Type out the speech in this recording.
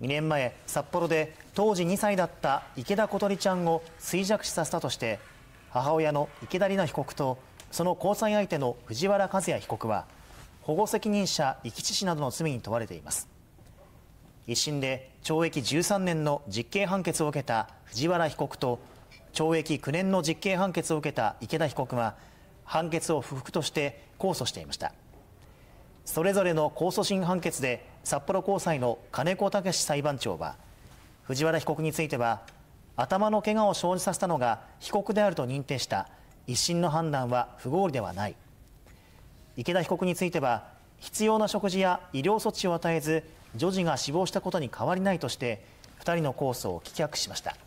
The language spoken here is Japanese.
2年前札幌で当時2歳だった池田小鳥ちゃんを衰弱死させたとして母親の池田里奈被告とその交際相手の藤原和也被告は保護責任者遺棄致死などの罪に問われています一審で懲役13年の実刑判決を受けた藤原被告と懲役9年の実刑判決を受けた池田被告は判決を不服として控訴していましたそれぞれの控訴審判決で札幌高裁の金子武裁判長は藤原被告については頭の怪我を生じさせたのが被告であると認定した一審の判断は不合理ではない池田被告については必要な食事や医療措置を与えず女児が死亡したことに変わりないとして2人の控訴を棄却しました。